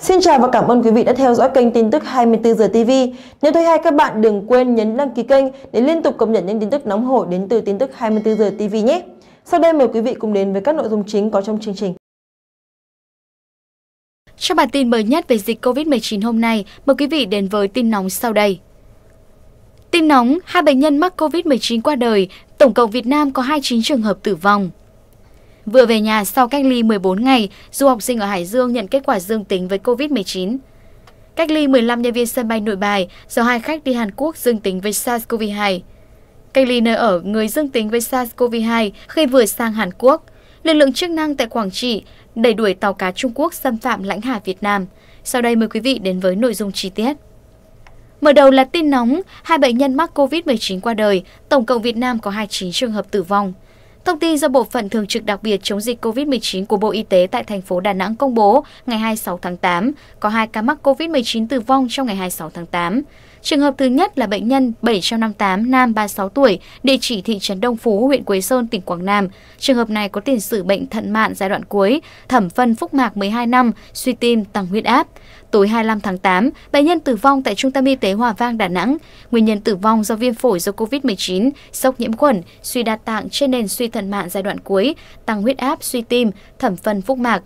Xin chào và cảm ơn quý vị đã theo dõi kênh tin tức 24 giờ TV. Nếu thấy hay các bạn đừng quên nhấn đăng ký kênh để liên tục cập nhật những tin tức nóng hổi đến từ tin tức 24 giờ TV nhé. Sau đây mời quý vị cùng đến với các nội dung chính có trong chương trình. Trong bản tin mới nhất về dịch COVID-19 hôm nay, mời quý vị đến với tin nóng sau đây. Tin nóng, hai bệnh nhân mắc COVID-19 qua đời, tổng cộng Việt Nam có 29 trường hợp tử vong. Vừa về nhà sau cách ly 14 ngày, du học sinh ở Hải Dương nhận kết quả dương tính với COVID-19. Cách ly 15 nhân viên sân bay nội bài do hai khách đi Hàn Quốc dương tính với SARS-CoV-2. Cách ly nơi ở người dương tính với SARS-CoV-2 khi vừa sang Hàn Quốc. Lực lượng chức năng tại Quảng Trị đẩy đuổi tàu cá Trung Quốc xâm phạm lãnh hải Việt Nam. Sau đây mời quý vị đến với nội dung chi tiết. Mở đầu là tin nóng, hai bệnh nhân mắc COVID-19 qua đời, tổng cộng Việt Nam có 29 trường hợp tử vong. Thông tin do Bộ phận Thường trực đặc biệt chống dịch COVID-19 của Bộ Y tế tại thành phố Đà Nẵng công bố ngày 26 tháng 8, có 2 ca mắc COVID-19 tử vong trong ngày 26 tháng 8. Trường hợp thứ nhất là bệnh nhân 758 nam 36 tuổi, địa chỉ thị trấn Đông Phú, huyện Quế Sơn, tỉnh Quảng Nam. Trường hợp này có tiền sử bệnh thận mạn giai đoạn cuối, thẩm phân phúc mạc 12 năm, suy tim, tăng huyết áp. Tối 25 tháng 8, bệnh nhân tử vong tại Trung tâm Y tế Hòa Vang, Đà Nẵng. Nguyên nhân tử vong do viêm phổi do COVID-19, sốc nhiễm khuẩn, suy đa tạng trên nền suy thận mạn giai đoạn cuối, tăng huyết áp, suy tim, thẩm phân phúc mạc.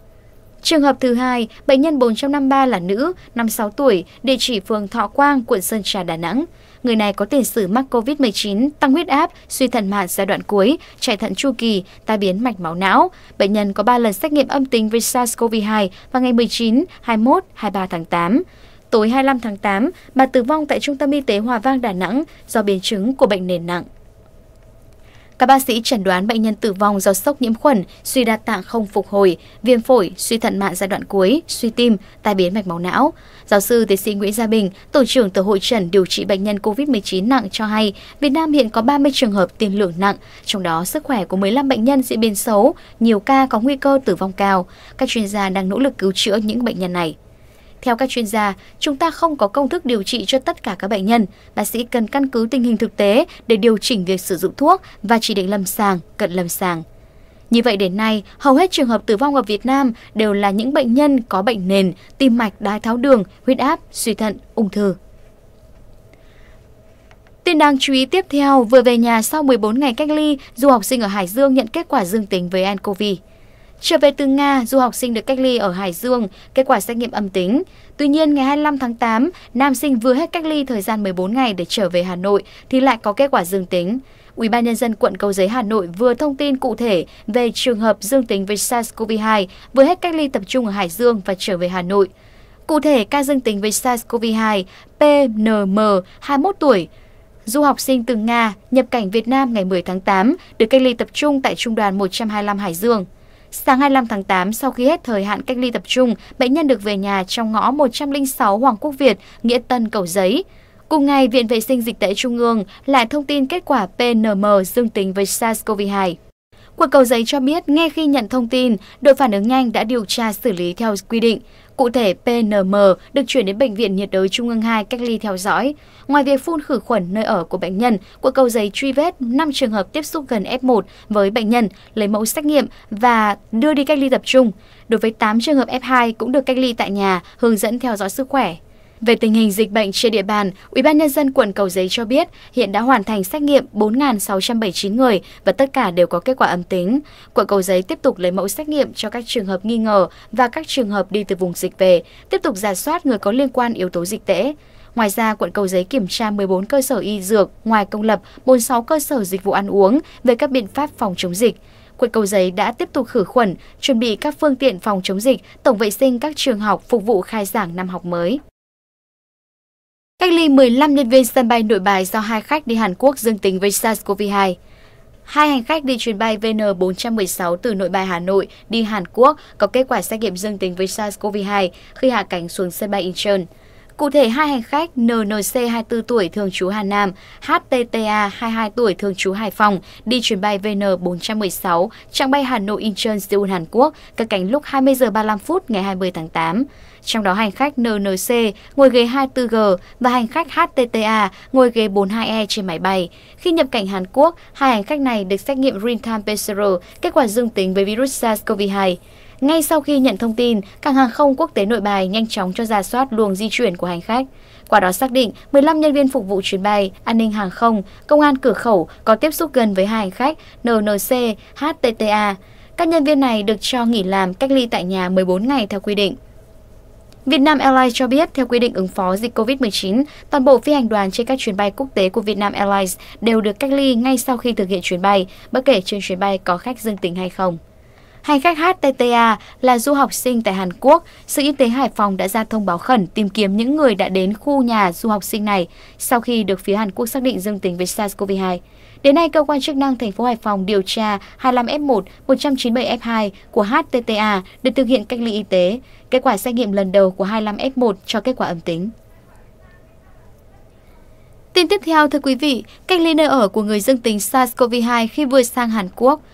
Trường hợp thứ hai, bệnh nhân 453 là nữ, 56 tuổi, địa chỉ phường Thọ Quang, quận Sơn Trà, Đà Nẵng. Người này có tiền sử mắc COVID-19, tăng huyết áp, suy thận mạn giai đoạn cuối, chạy thận chu kỳ, tai biến mạch máu não. Bệnh nhân có 3 lần xét nghiệm âm tính với SARS-CoV-2 vào ngày 19, 21, 23 tháng 8. Tối 25 tháng 8, bà tử vong tại Trung tâm Y tế Hòa Vang Đà Nẵng do biến chứng của bệnh nền nặng. Các bác sĩ chẩn đoán bệnh nhân tử vong do sốc nhiễm khuẩn, suy đa tạng không phục hồi, viêm phổi, suy thận mạng giai đoạn cuối, suy tim, tai biến mạch máu não. Giáo sư tiến sĩ Nguyễn Gia Bình, tổ trưởng tổ hội trần điều trị bệnh nhân COVID-19 nặng cho hay, Việt Nam hiện có 30 trường hợp tiền lượng nặng, trong đó sức khỏe của 15 bệnh nhân diễn biến xấu, nhiều ca có nguy cơ tử vong cao. Các chuyên gia đang nỗ lực cứu chữa những bệnh nhân này. Theo các chuyên gia, chúng ta không có công thức điều trị cho tất cả các bệnh nhân. Bác sĩ cần căn cứ tình hình thực tế để điều chỉnh việc sử dụng thuốc và chỉ định lâm sàng, cận lâm sàng. Như vậy đến nay, hầu hết trường hợp tử vong ở Việt Nam đều là những bệnh nhân có bệnh nền, tim mạch, đái tháo đường, huyết áp, suy thận, ung thư. Tin đáng chú ý tiếp theo, vừa về nhà sau 14 ngày cách ly, du học sinh ở Hải Dương nhận kết quả dương tính với nCoV. Trở về từ Nga, du học sinh được cách ly ở Hải Dương, kết quả xét nghiệm âm tính. Tuy nhiên, ngày 25 tháng 8, nam sinh vừa hết cách ly thời gian 14 ngày để trở về Hà Nội thì lại có kết quả dương tính. Ủy ban nhân dân quận Cầu Giấy Hà Nội vừa thông tin cụ thể về trường hợp dương tính với SARS-CoV-2 vừa hết cách ly tập trung ở Hải Dương và trở về Hà Nội. Cụ thể, ca dương tính với SARS-CoV-2 PNM 21 tuổi, du học sinh từ Nga nhập cảnh Việt Nam ngày 10 tháng 8 được cách ly tập trung tại Trung đoàn 125 Hải Dương. Sáng 25 tháng 8, sau khi hết thời hạn cách ly tập trung, bệnh nhân được về nhà trong ngõ 106 Hoàng Quốc Việt, Nghĩa Tân, Cầu Giấy. Cùng ngày, Viện Vệ sinh Dịch tễ Trung ương lại thông tin kết quả PNM dương tính với SARS-CoV-2. Quận Cầu Giấy cho biết, ngay khi nhận thông tin, đội phản ứng nhanh đã điều tra xử lý theo quy định. Cụ thể, PNM được chuyển đến Bệnh viện nhiệt đới Trung ương 2 cách ly theo dõi. Ngoài việc phun khử khuẩn nơi ở của bệnh nhân, quận cầu giấy truy vết 5 trường hợp tiếp xúc gần F1 với bệnh nhân, lấy mẫu xét nghiệm và đưa đi cách ly tập trung. Đối với 8 trường hợp F2 cũng được cách ly tại nhà, hướng dẫn theo dõi sức khỏe. Về tình hình dịch bệnh trên địa bàn, UBND quận Cầu Giấy cho biết hiện đã hoàn thành xét nghiệm 4.679 người và tất cả đều có kết quả âm tính. Quận Cầu Giấy tiếp tục lấy mẫu xét nghiệm cho các trường hợp nghi ngờ và các trường hợp đi từ vùng dịch về, tiếp tục giả soát người có liên quan yếu tố dịch tễ. Ngoài ra, quận Cầu Giấy kiểm tra 14 cơ sở y dược ngoài công lập, 46 cơ sở dịch vụ ăn uống về các biện pháp phòng chống dịch. Quận Cầu Giấy đã tiếp tục khử khuẩn, chuẩn bị các phương tiện phòng chống dịch, tổng vệ sinh các trường học phục vụ khai giảng năm học mới. Cách ly 15 nhân viên sân bay nội bài do hai khách đi Hàn Quốc dương tính với SARS-CoV-2. Hai hành khách đi chuyến bay VN416 từ nội bài Hà Nội đi Hàn Quốc có kết quả xét nghiệm dương tính với SARS-CoV-2 khi hạ cánh xuống sân bay Incheon. Cụ thể, hai hành khách NNC 24 tuổi thường trú Hà Nam, HTTA 22 tuổi thường trú Hải Phòng đi chuyến bay VN416 trạng bay Hà Nội Incheon Seoul Hàn Quốc cất cánh lúc 20 giờ 35 phút ngày 20 tháng 8. Trong đó hành khách NNC ngồi ghế 24G và hành khách HTTA ngồi ghế 42E trên máy bay. Khi nhập cảnh Hàn Quốc, hai hành khách này được xét nghiệm real-time PCR, kết quả dương tính với virus SARS-CoV-2. Ngay sau khi nhận thông tin, cảng hàng không quốc tế nội bài nhanh chóng cho ra soát luồng di chuyển của hành khách. Qua đó xác định 15 nhân viên phục vụ chuyến bay, an ninh hàng không, công an cửa khẩu có tiếp xúc gần với hai hành khách NNC, HTTA. Các nhân viên này được cho nghỉ làm cách ly tại nhà 14 ngày theo quy định. Vietnam Airlines cho biết, theo quy định ứng phó dịch COVID-19, toàn bộ phi hành đoàn trên các chuyến bay quốc tế của Vietnam Airlines đều được cách ly ngay sau khi thực hiện chuyến bay, bất kể trên chuyến bay có khách dương tính hay không. Hành khách HTTA là du học sinh tại Hàn Quốc. Sở Y tế Hải Phòng đã ra thông báo khẩn tìm kiếm những người đã đến khu nhà du học sinh này sau khi được phía Hàn Quốc xác định dương tính với SARS-CoV-2. Đến nay, cơ quan chức năng thành phố Hải Phòng điều tra 25F1, 197F2 của HTTA được thực hiện cách ly y tế. Kết quả xét nghiệm lần đầu của 25F1 cho kết quả âm tính. Tin tiếp theo, thưa quý vị, cách ly nơi ở của người dương tính SARS-CoV-2 khi vừa sang Hàn Quốc –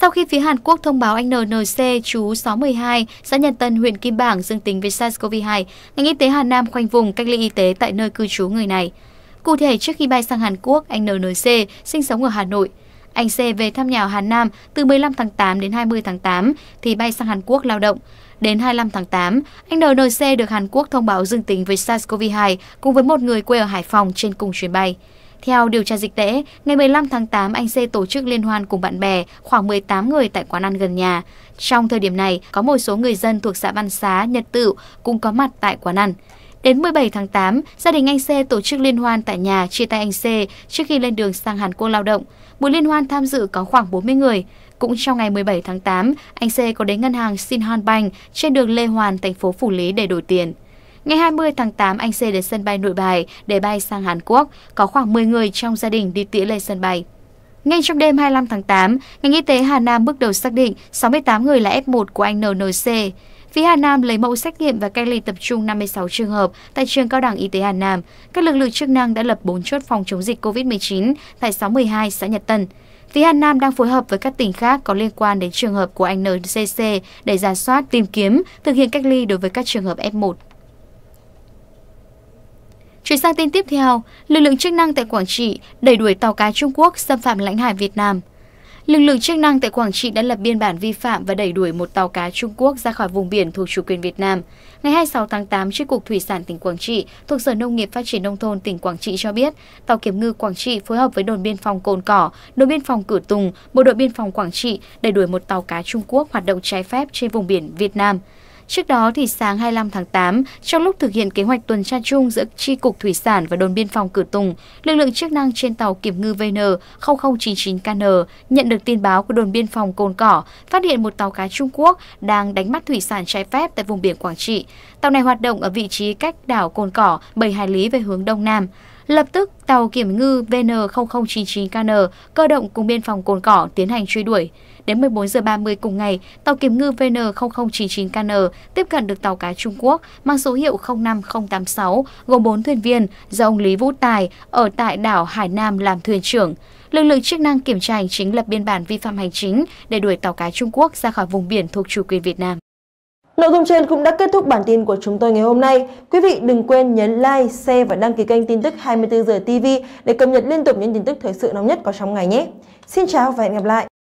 sau khi phía Hàn Quốc thông báo anh NNC chú 62, xã Nhân Tân, huyện Kim Bảng dương tính với SARS-CoV-2, ngành y tế Hà Nam khoanh vùng cách ly y tế tại nơi cư trú người này. Cụ thể, trước khi bay sang Hàn Quốc, anh NNC sinh sống ở Hà Nội. Anh C về thăm nhà ở Hà Nam từ 15 tháng 8 đến 20 tháng 8 thì bay sang Hàn Quốc lao động. Đến 25 tháng 8, anh NNC được Hàn Quốc thông báo dương tính với SARS-CoV-2 cùng với một người quê ở Hải Phòng trên cùng chuyến bay. Theo điều tra dịch tễ, ngày 15 tháng 8, anh C tổ chức liên hoan cùng bạn bè khoảng 18 người tại quán ăn gần nhà. Trong thời điểm này, có một số người dân thuộc xã Văn Xá, Nhật Tự cũng có mặt tại quán ăn. Đến 17 tháng 8, gia đình anh C tổ chức liên hoan tại nhà chia tay anh C trước khi lên đường sang Hàn Quốc lao động. Buổi liên hoan tham dự có khoảng 40 người. Cũng trong ngày 17 tháng 8, anh C có đến ngân hàng Sinhan Bank trên đường Lê Hoàn, thành phố Phủ Lý để đổi tiền. Ngày 20 tháng 8, anh C đến sân bay nội bài để bay sang Hàn Quốc. Có khoảng 10 người trong gia đình đi tỉa lên sân bay. Ngay trong đêm 25 tháng 8, ngành y tế Hà Nam bước đầu xác định 68 người là F1 của anh NNC. Phía Hà Nam lấy mẫu xét nghiệm và cách ly tập trung 56 trường hợp tại trường cao đẳng y tế Hà Nam. Các lực lượng chức năng đã lập 4 chốt phòng chống dịch COVID-19 tại 612 xã Nhật Tân. Phía Hà Nam đang phối hợp với các tỉnh khác có liên quan đến trường hợp của anh NCC để ra soát, tìm kiếm, thực hiện cách ly đối với các trường hợp F1. Chuyển sang tin tiếp theo, lực lượng chức năng tại Quảng Trị đẩy đuổi tàu cá Trung Quốc xâm phạm lãnh hải Việt Nam. Lực lượng chức năng tại Quảng Trị đã lập biên bản vi phạm và đẩy đuổi một tàu cá Trung Quốc ra khỏi vùng biển thuộc chủ quyền Việt Nam. Ngày 26 tháng 8, Tri Cục Thủy sản tỉnh Quảng Trị thuộc Sở Nông nghiệp Phát triển Nông thôn tỉnh Quảng Trị cho biết, tàu kiểm ngư Quảng Trị phối hợp với đồn biên phòng Cồn Cỏ, đồn biên phòng Cửa Tùng, bộ đội biên phòng Quảng Trị đẩy đuổi một tàu cá Trung Quốc hoạt động trái phép trên vùng biển Việt Nam. Trước đó, thì sáng 25 tháng 8, trong lúc thực hiện kế hoạch tuần tra chung giữa Tri Cục Thủy sản và đồn biên phòng Cử Tùng, lực lượng chức năng trên tàu kiểm ngư VN 0099KN nhận được tin báo của đồn biên phòng Cồn Cỏ phát hiện một tàu cá Trung Quốc đang đánh bắt thủy sản trái phép tại vùng biển Quảng Trị. Tàu này hoạt động ở vị trí cách đảo Cồn Cỏ 7 hải lý về hướng đông nam. Lập tức, tàu kiểm ngư VN0099KN cơ động cùng biên phòng Cồn Cỏ tiến hành truy đuổi. Đến 14 giờ 30 cùng ngày, tàu kiểm ngư VN0099KN tiếp cận được tàu cá Trung Quốc mang số hiệu 05086 gồm 4 thuyền viên do ông Lý Vũ Tài ở tại đảo Hải Nam làm thuyền trưởng. Lực lượng chức năng kiểm tra hành chính lập biên bản vi phạm hành chính để đuổi tàu cá Trung Quốc ra khỏi vùng biển thuộc chủ quyền Việt Nam. Nội dung trên cũng đã kết thúc bản tin của chúng tôi ngày hôm nay. Quý vị đừng quên nhấn like, share và đăng ký kênh tin tức 24 giờ TV để cập nhật liên tục những tin tức thời sự nóng nhất có trong ngày nhé. Xin chào và hẹn gặp lại!